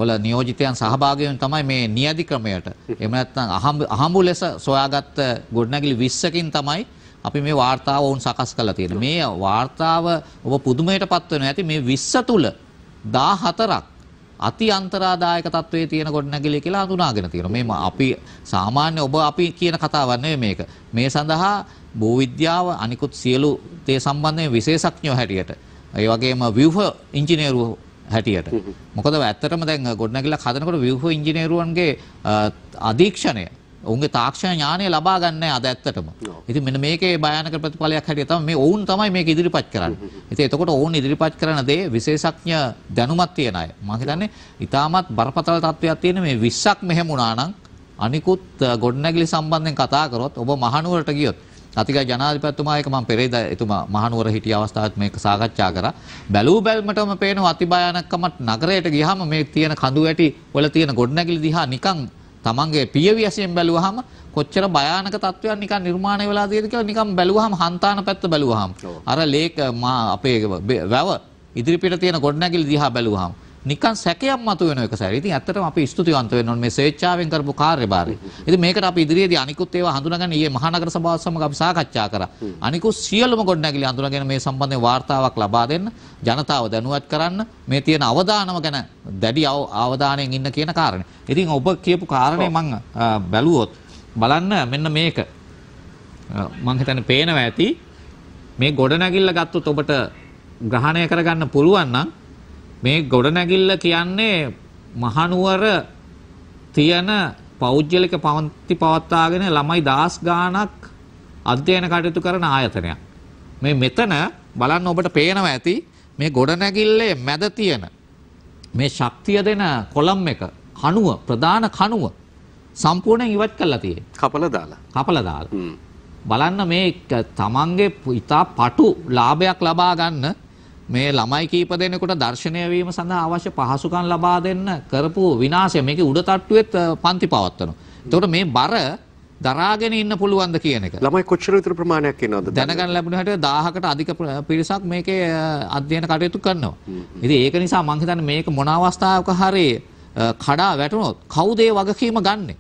වල නියෝජිතයන් සහභාගී වෙන තමයි මේ නියදි ක්‍රමයට. එහෙම නැත්නම් අහඹු ලෙස සොයාගත් ගොඩනැගිලි 20කින් තමයි අපි මේ වාර්තාව වුන් සකස් කළා තියෙන. මේ වාර්තාව ඔබ පුදුමයට පත් වෙනවා ඇති මේ 20 තුල 14ක් අති අන්තරාදායක තත්වයේ තියෙන ගොඩනැගිලි කියලා හඳුනාගෙන තියෙනවා. මේ අපි සාමාන්‍ය ඔබ අපි කියන කතාවක් නෙවෙයි මේක. මේ සඳහා භූවිද්‍යාව අනිකුත් සියලු තේ සම්බන්ධයෙන් විශේෂඥයෝ හැටියට ඒ වගේම ව්‍යුහ ඉංජිනේරුවෝ හැටියට මොකද ඇත්තටම දැන් ගොඩනැගිල්ලක් හදනකොට ව්‍යුහ ඉංජිනේරුවන්ගේ අධීක්ෂණය ඔවුන්ගේ තාක්ෂණ ඥානය ලබා ගන්න අද ඇත්තටම. ඉතින් මෙන්න මේකේ භයානක ප්‍රතිඵලයක් හැටියට තමයි මේ ඔවුන් තමයි මේක ඉදිරිපත් කරන්නේ. ඉතින් එතකොට ඔවුන් ඉදිරිපත් කරන දේ විශේෂඥ දැනුමක් තියන අය. මම හිතන්නේ ඊටමත් බරපතල තත්ත්වයක් තියෙන මේ 20ක් මෙහෙම වුණා නම් අනිකුත් ගොඩනැගිලි සම්බන්ධයෙන් කතා කරොත් ඔබ මහනුවරට ගියොත් අතික ජනාධිපතිතුමා එක මම පෙරේද එතුමා මහනුවර හිටිය අවස්ථාවත් මේක සාකච්ඡා කරා. බැලූ බැල්මටම පේනවා අති භයානකමත් නගරයට ගියහම මේ තියෙන කඳු වැටි වල තියෙන ගොඩනැගිලි දිහා නිකන් තමන්ගේ පියවි ඇසියෙන් බැලුවහම කොච්චර භයානක තත්ත්වයක් නිකන් නිර්මාණය වෙලා තියෙද කියලා නිකන් බැලුවහම හන්තාන පැත්ත බැලුවහම අර ලේක අපේ වැව ඉදිරිපිට තියෙන ගොඩනැගිලි දිහා බැලුවහම නිකන් සැකයක් මතුවෙන එක සැරේ. ඉතින් ඇත්තටම අපි ස්තුතිවන්ත වෙන්න ඕනේ මේ ස්වේච්ඡාවෙන් කරපු කාර්යභාරය. ඉතින් මේකට අපි ඉදිරියේදී අනිකුත් ඒවා හඳුනාගන්න ඊයේ මහානගර සභාව සමග අපි සාකච්ඡා කරා. අනිකුත් සියලුම ගොඩනැගිලි හඳුනාගෙන මේ සම්බන්ධයෙන් වාර්තාවක් ලබා දෙන්න, ජනතාව දැනුවත් කරන්න, මේ තියෙන අවදානම ගැන දැඩි අවධානයෙන් ඉන්න කියන කාරණේ. ඉතින් ඔබ කියපු කාරණේ මම බැලුවොත් බලන්න මෙන්න මේක මං හිතන්නේ පේනවා ඇති මේ ගොඩනැගිල්ල ගත්තොත් ඔබට ග්‍රහණය කරගන්න පුළුවන් නම් මේ ගොඩනැගිල්ල කියන්නේ මහනුවර තියෙන පෞද්ගලික පවන්ති පවත්වාගෙන ළමයි දහස් ගාණක් අධ්‍යයන කටයුතු කරන ආයතනයක්. මේ මෙතන බලන්න ඔබට පේනවා ඇති මේ ගොඩනැගිල්ලේ මැද තියෙන මේ ශක්තිය දෙන කොළම් එක කණුව ප්‍රධාන කණුව සම්පූර්ණයෙන් ඉවත් කරලා තියෙන්නේ. කපලා දාලා. කපලා දාලා. බලන්න මේ තමන්ගේ ඊට පටු ලාභයක් ලබා ගන්න මේ ළමයි කීප දෙනෙකුට දර්ශනය වීම සඳහා අවශ්‍ය පහසුකම් ලබා දෙන්න කරපු විනාශය මේකේ උඩ තට්ටුවෙත් පන්ති පවත්වනවා. එතකොට මේ බර දරාගෙන ඉන්න පුළුවන්ද කියන එක. ළමයි කොච්චර විතර ප්‍රමාණයක් ඉන්නවද? දැනගන්න ලැබුණාට 1000කට අධික පිරිසක් මේකේ අධ්‍යයන කටයුතු කරනවා. ඉතින් ඒක නිසා මම හිතන්නේ මේක මොන අවස්ථාවක හරි කඩා වැටුනොත් කවුද ඒ වගකීම ගන්නේ?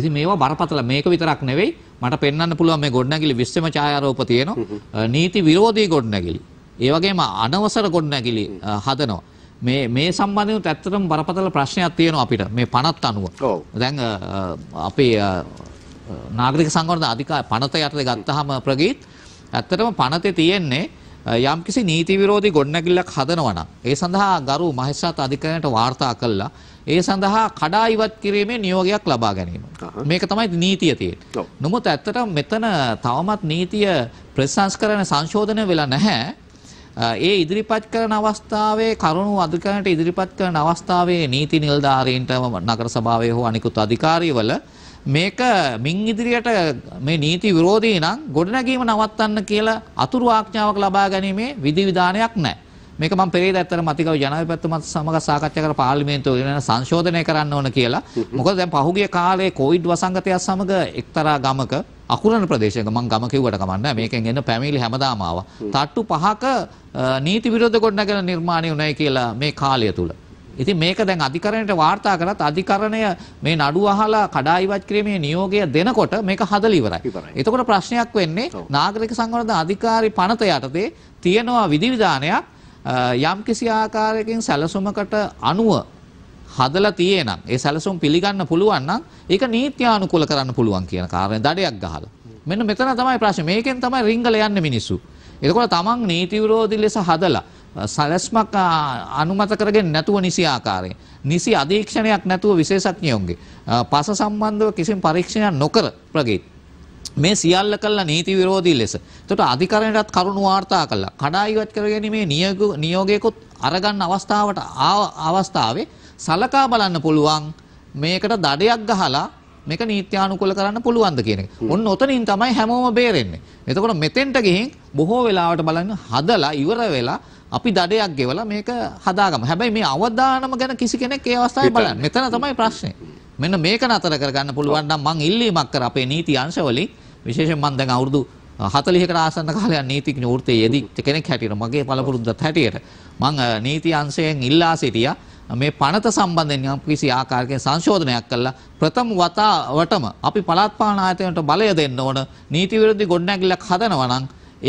ඉතින් මේවා බරපතල මේක විතරක් නෙවෙයි මට පෙන්වන්න පුළුවන් මේ ගොඩනැගිලි විශ්වම ඡායාරූප තියෙනවා. නීති විරෝධී ගොඩනැගිලි. ඒ වගේම අනවසර ගොඩනැගිලි හදනවා. මේ මේ සම්බන්ධයෙන් ඇත්තටම බරපතල ප්‍රශ්නයක් තියෙනවා අපිට මේ පනත් අනුව. දැන් අපේ නාගරික සංවර්ධන අධිකාරිය පනත යටතේ ගත්තාම ප්‍රගීත් ඇත්තටම පනතේ තියෙන්නේ යම්කිසි නීති විරෝධී ගොඩනැගිල්ලක් හදනවා නම් ඒ සඳහා ගරු මහේස්ත්‍රාත් අධිකරණයට වාර්තා කළා. ඒ සඳහා කඩා ඉවත් කිරීමේ නියෝගයක් ලබා ගැනීම. මේක තමයි නීතිය තියෙන්නේ. නමුත් ඇත්තටම මෙතන තවමත් නීතිය ප්‍රතිසංස්කරණ සංශෝධනය වෙලා නැහැ. ඒ ඉදිරිපත් කරන අවස්ථාවේ කරුණු අධිකරණයට ඉදිරිපත් කරන අවස්ථාවේ නීති නිලධාරීන්ට නගර සභාවේ හෝ අනිකුත් අධිකාරීවල මේක මින් ඉදිරියට මේ නීති විරෝධී නම් ගොඩනැගීම නවත්තන්න කියලා අතුරු ආඥාවක් ලබා ගැනීමේ විධිවිධානයක් නැහැ. මේක මම පෙරේද ඇත්තටම අතිගව ජනාධිපතිතුමත් සමග සාකච්ඡා කර පාර්ලිමේන්තුව ගැන සංශෝධනය කරන්න ඕන කියලා. මොකද දැන් පහුගිය කාලේ කොවිඩ් වසංගතයත් සමග එක්තරා ගමක අකුරණ ප්‍රදේශයක මම ගම කිව්වට කමන්නේ මේකෙන් එන පැමිණිලි හැමදාම ආවා. තට්ටු පහක නීති විරෝධ ගොඩනැගෙන නිර්මාණය වුණයි කියලා මේ කාලය තුල. ඉතින් මේක දැන් අධිකරණයට වාර්තා කරත් අධිකරණය මේ නඩුව අහලා කඩා ඉවත් කිරීමේ නියෝගය දෙනකොට මේක හදලා ඉවරයි. එතකොට ප්‍රශ්නයක් වෙන්නේ නාගරික සංවර්ධන අධිකාරී පනත යටතේ තියෙනවා විධිවිධානයක් යම් කිසි ආකාරයකින් සැලසුමකට අනුව හදලා තියෙනම් ඒ සැලසුම් පිළිගන්න පුළුවන් නම් ඒක නීත්‍යානුකූල කරන්න පුළුවන් කියන කාරණේ දඩයක් ගහලා. මෙන්න මෙතන තමයි ප්‍රශ්නේ. මේකෙන් තමයි රිංගල යන්නේ මිනිස්සු. එතකොට තමන් නීති විරෝධී ලෙස හදලා සැලැස්මක් අනුමත කරගෙන නැතුව නිසි ආකාරයෙන් නිසි අධීක්ෂණයක් නැතුව විශේෂඥයෝන්ගේ පස සම්බන්ධව කිසිම පරීක්ෂණයක් නොකර ප්‍රගීත් මේ සියල්ල කළා නීති විරෝධී ලෙස. එතකොට අධිකරණයටත් කරුණු වාර්තා කළා. කඩා ඉවත් කරගැනීමේ නියෝගයකොත් අරගන්න අවස්ථාවට අවස්ථාවේ සලකා බලන්න පුළුවන් මේකට දඩයක් ගහලා මේක නීත්‍යානුකූල කරන්න පුළුවන්ද කියන එක. ඔන්න ඔතනින් තමයි හැමෝම බේරෙන්නේ. එතකොට මෙතෙන්ට ගිහින් බොහෝ වෙලාවට බලන්න හදලා ඉවර වෙලා අපි දඩයක් ගෙවලා මේක හදාගමු. හැබැයි මේ අවදානම ගැන කිසි කෙනෙක් ඒ අවස්ථාවේ බලන්නේ. මෙතන තමයි ප්‍රශ්නේ. මෙන්න මේක නතර කරගන්න පුළුවන් නම් මං ඉල්ලීමක් කර අපේ නීති අංශවලින් විශේෂයෙන් මම දැන් අවුරුදු 40කට ආසන්න කාලයක් නීතිඥ වෘත්තයේ යෙදිච්ච කෙනෙක් හැටියට මගේ පළපුරුද්දත් හැටියට මං නීති අංශයෙන් ඉල්ලා සිටියා මේ පනත සම්බන්ධයෙන් යම් කිසි ආකාරයකින් සංශෝධනයක් කළා ප්‍රථම වතාවටම අපි පළාත් පාලන ආයතනයට බලය දෙන්න ඕන නීති විරෝධී ගොඩනැගිල්ලක් හදනවා නම්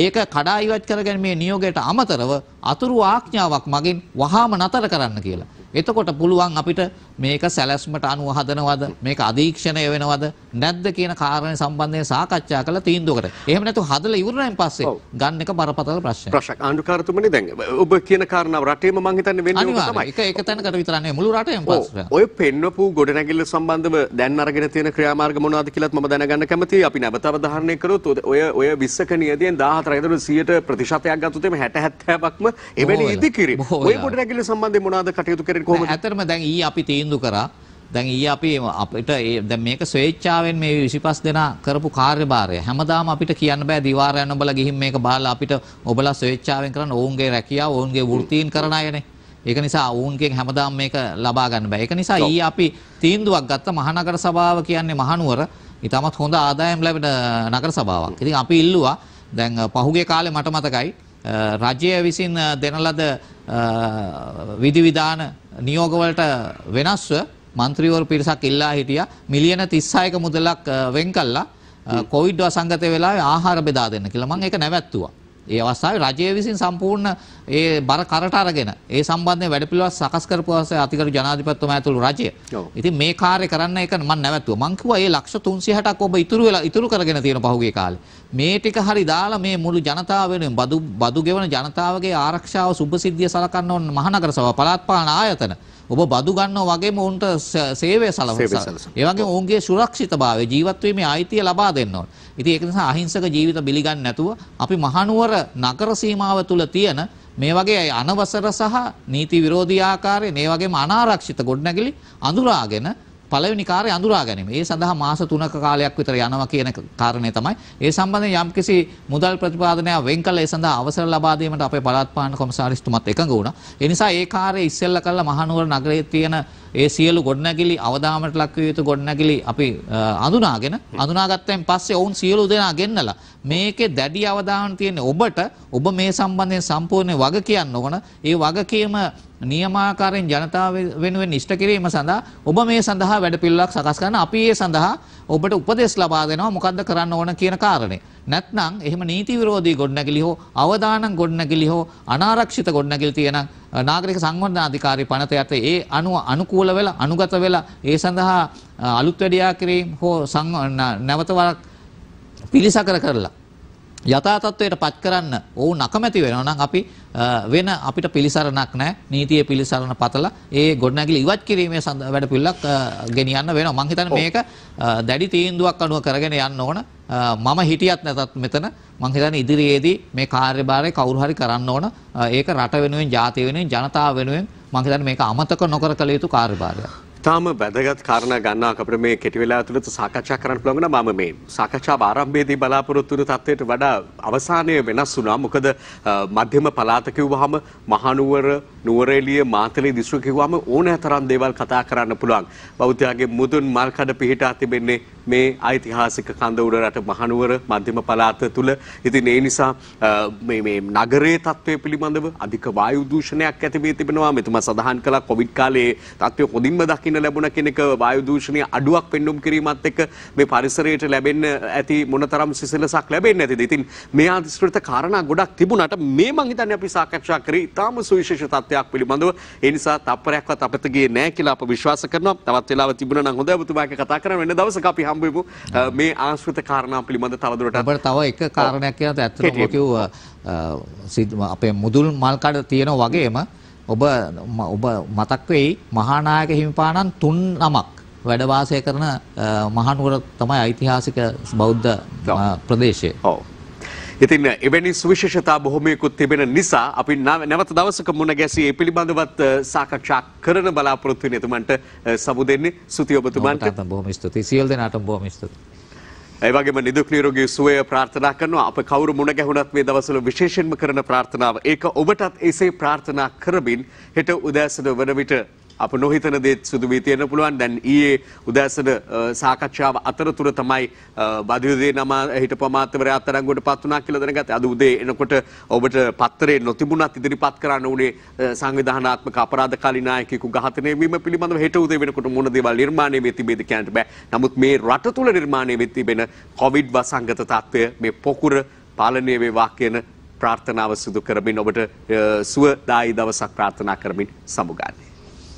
ඒක කඩා ඉවත් කරගෙන මේ නියෝගයට අමතරව අතුරු ආඥාවක් මගින් වහාම නතර කරන්න කියලා. එතකොට පුළුවන් අපිට මේක සැලැස්මට අනුව හදනවද මේක අධීක්ෂණය වෙනවද නැද්ද කියන කාරණේ සම්බන්ධයෙන් සාකච්ඡා කළ තීන්දුවකට. එහෙම නැතු හදලා ඉවරනයින් පස්සේ ගන්න එක බරපතල ප්‍රශ්නයක්. ප්‍රශ්නක් ආණ්ඩුකාරතුමනි දැන් ඔබ කියන කාරණාව රටේම මං හිතන්නේ වෙන්නේ ඕක තමයි. ඒක එක තැනකට විතර නෙවෙයි මුළු රටේම ප්‍රශ්නයක්. ඔය පෙන්වපු ගොඩනැගිල්ල සම්බන්ධව දැන් අරගෙන තියෙන ක්‍රියාමාර්ග මොනවද කියලාත් මම දැනගන්න කැමතියි. අපි නැවත අවධාරණය කරොත් ඔය ඔය 20ක නියදයෙන් 14 ඉදරන 100ට ප්‍රතිශතයක් ගත්තොත් එimhe 60 70ක්ම එවැනි ඉදිකිරීම. ඔය ගොඩනැගිල්ල සම්බන්ධයෙන් මොනවද කටයුතු කරන්නේ ඇතරම දැන් ඊ අපි තීන්දු කරා දැන් ඊ අපි අපිට දැන් මේක ස්වේච්ඡාවෙන් මේ 25 දෙනා කරපු කාර්යභාරය හැමදාම අපිට කියන්න බෑ දිවාරයන් ඔබලා ගිහින් මේක බහලා අපිට ඔබලා ස්වේච්ඡාවෙන් කරන ඔවුන්ගේ රැකියාව ඔවුන්ගේ වෘත්තීන් කරන අයනේ ඒක නිසා ඔවුන්ගෙන් හැමදාම මේක ලබා ගන්න බෑ ඒක නිසා ඊ අපි තීන්දුවක් ගත්ත මහනගර සභාව කියන්නේ මහනුවර ඉතාමත් හොඳ ආදායම් ලැබෙන නගර සභාවක් ඉතින් අපි ඉල්ලුවා දැන් පහුගේ කාලේ මට මතකයි රජය විසින් දෙන ලද විධිවිධාන නියෝගවලට වෙනස්ව මන්ත්‍රීවරු පිරිසක් ඉල්ලා හිටියා මිලියන 36ක මුදලක් වෙන් කළා කොවිඩ් වසංගත වෙලාවේ ආහාර බෙදා දෙන්න කියලා මම ඒක නැවැත්තුවා ඒ අවස්ථාවේ රජය විසින් සම්පූර්ණ ඒ බර කරට අරගෙන ඒ සම්බන්ධයෙන් වැඩපිළිවෙළ සකස් කරපු අවස්ථාවේ අතිගරු ජනාධිපතිතුමා ඇතුළු රජය. ඉතින් මේ කාර්ය කරන්න එක මම නැවතුවා. මම කිව්වා මේ ලක්ෂ 360ක් ඔබ ඉතුරු වෙලා ඉතුරු කරගෙන තියෙන පහුගිය කාලේ. මේ ටික හරි දාලා මේ මුළු ජනතාව වෙනුවෙන් බදු බදු ගෙවන ජනතාවගේ ආරක්ෂාව සුභ සිද්ධිය සලකන්න ඕන මහනගර සභාව පළාත් පාලන ආයතන ඔබ බදු ගන්නවා වගේම ඔවුන්ට සේවය සලසන. ඒ වගේම ඔවුන්ගේ සුරක්ෂිතභාවය ජීවත් වීමේ අයිතිය ලබා දෙන්න ඕන. ඉතින් ඒක නිසා අහිංසක ජීවිත බිලිගන්නේ නැතුව අපි මහනුවර නගර සීමාව තුල තියෙන මේ වගේ අනවසර සහ නීති විරෝධී ආකාරයේ මේ වගේම අනාරක්ෂිත ගොඩනැගිලි අඳුරාගෙන පළවෙනි කාර්ය අඳුරා ගැනීම. ඒ සඳහා මාස 3ක කාලයක් විතර යනවා කියන කාරණේ තමයි. ඒ සම්බන්ධයෙන් යම්කිසි මුදල් ප්‍රතිපාදනයක් වෙන් කළ ඒ සඳහා අවසර ලබා දීමට අපේ පළාත් පාලන කොමසාරිස්තුමත් එකඟ වුණා. ඒ නිසා ඒ කාර්යය ඉස්සෙල්ලා කළා මහනුවර නගරයේ තියෙන ඒ සියලු ගොඩනැගිලි අවදාමට ලක් විය යුතු ගොඩනැගිලි අපි අඳුනාගෙන අඳුනාගත්තයින් පස්සේ ඔවුන් සියලු දෙනා ගෙන්නලා මේකේ දැඩි අවධානය තියෙන්නේ ඔබට ඔබ මේ සම්බන්ධයෙන් සම්පූර්ණ වග කියන්න ඕන. ඒ වගකීම නියමාකාරයෙන් ජනතාව වෙනුවෙන් ඉෂ්ට කිරීම සඳහා ඔබ මේ සඳහා වැඩපිළිවෙලක් සකස් කරන අපි ඒ සඳහා ඔබට උපදෙස් ලබා දෙනවා මොකද්ද කරන්න ඕන කියන කාරණේ. නැත්නම් එහෙම නීති විරෝධී ගොඩනැගිලි හෝ අවදානම් ගොඩනැගිලි හෝ අනාරක්ෂිත ගොඩනැගිලි තියෙන නාගරික සංවර්ධන අධිකාරී පනත යටතේ ඒ අනුව අනුකූල වෙලා අනුගත වෙලා ඒ සඳහා අලුත් වැඩියා කිරීම හෝ නැවත වරක් පිළිසකර කරලා යථා තත්වයට පත් කරන්න ඔවුන් අකමැති වෙනවා නම් අපි වෙන අපිට පිළිසරණක් නැහැ නීතිය පිළිසරණ පතලා ඒ ගොඩනැගිලි ඉවත් කිරීමේ වැඩපිළිවෙලක් ගෙනියන්න වෙනවා මං හිතන්නේ මේක දැඩි තීන්දුවක් අනුව කරගෙන යන්න ඕන මම හිටියත් නැතත් මෙතන මං හිතන්නේ ඉදිරියේදී මේ කාර්යභාරය කවුරු හරි කරන්න ඕන ඒක රට වෙනුවෙන් ජාතිය වෙනුවෙන් ජනතාව වෙනුවෙන් මං හිතන්නේ මේක අමතක නොකර කළ යුතු කාර්යභාරයක් ඉතාම වැදගත් කාරණා ගන්නාක අපිට මේ කෙටි වෙලා ඇතුළත සාකච්ඡා කරන්න පුළුවන් නම් මම මේ සාකච්ඡාව ආරම්භයේදී බලාපොරොත්තු වුණු තත්ත්වයට වඩා අවසානයේ වෙනස් වුණා. මොකද මධ්‍යම පළාත කිව්වහම මහනුවර නුවරේලිය මාතලේ දිස්ත්‍රික්කය කිව්වම ඕනෑ තරම් දේවල් කතා කරන්න පුළුවන්. බෞද්ධයාගේ මුදුන් මල්කඩ පිහිටා තිබෙන්නේ මේ ඓතිහාසික කඳවුර රට මහනුවර මධ්‍යම පළාත තුල. ඉතින් ඒ නිසා මේ මේ නගරයේ තත්ත්වය පිළිබඳව අධික වායු දූෂණයක් ඇති වී තිබෙනවා. මෙතුමා සඳහන් කළා කොවිඩ් කාලයේ තත්ත්වය හොඳින්ම දකින්න ලැබුණ කෙනෙක් වායු දූෂණයේ අඩුවක් පෙන්වුම් කිරීමත් එක්ක මේ පරිසරයට ලැබෙන්න ඇති මොනතරම් සිසිලසක් ලැබෙන්නේ ඇතිද. ඉතින් මේ ආදිස්ත්‍රිත කාරණා ගොඩක් තිබුණාට මේ මං හිතන්නේ අපි සාකච්ඡා කරේ ඉතාම සුවිශේෂ තත්ත්වයක්. තත්ත්වයක් පිළිබඳව ඒ නිසා තප්පරයක්වත් අපිට ගියේ නැහැ කියලා අප විශ්වාස කරනවා. තවත් වෙලාව තිබුණා නම් හොඳයි ඔබතුමා එක්ක කතා කරන්න වෙන දවසක අපි හම්බ වෙමු මේ ආශ්‍රිත කාරණා පිළිබඳ තවදුරටත්. අපිට තව එක කාරණයක් කියනත් ඇත්තටම කිව්වා අපේ මුදුල් මල්කඩ තියෙන වගේම ඔබ ඔබ මතක් වෙයි මහානායක හිමිපාණන් තුන් නමක් වැඩ වාසය කරන මහනුවර තමයි ඓතිහාසික බෞද්ධ ප්‍රදේශය. ඔව්. ඉතින් එවැනි සුවිශේෂතා බොහොමයකුත් තිබෙන නිසා අපි නැවත දවසක මුණ ගැසී ඒ පිළිබඳවත් සාකච්ඡා කරන බලාපොරොත්තු වෙන එතුමන්ට සමු දෙන්නේ සුති ඔබතුමන්ට බොහොම ස්තුතියි සියලු දෙනාටම බොහොම ස්තුතියි ඒවගේම නිදුක් නිරෝගී සුවය ප්‍රාර්ථනා කරනවා අප කවුරු මුණ ගැහුණත් මේ දවස්වල විශේෂයෙන්ම කරන ප්‍රාර්ථනාව ඒක ඔබටත් එසේ ප්‍රාර්ථනා කරමින් හෙට උදෑසන වන විට අප නොහිතන දේත් සිදු වී තියෙන්න පුළුවන්. දැන් ඊයේ උදෑසන සාකච්ඡාව අතරතුර තමයි බදිරුදේ නම හිටපු අමාත්‍යවරයා අත්අඩංගුවට පත් වුණා කියලා දැනගත්තේ. අද උදේ එනකොට ඔබට පත්තරේ නොතිබුණත් ඉදිරිපත් කරන්න උනේ සංවිධානාත්මක අපරාධකාරී නායකයෙකු ඝාතනය වීම පිළිබඳව හෙට උදේ වෙනකොට මොන දේවල් නිර්මාණය වෙ තිබේද කියන්නට බෑ. නමුත් මේ රට තුල නිර්මාණය වෙ තිබෙන කොවිඩ් වසංගත තත්ත්වය මේ පොකුර පාලනය වේවා කියන ප්‍රාර්ථනාව සිදු කරමින් ඔබට සුවදායි දවසක් ප්‍රාර්ථනා කරමින් සමුගන්නේ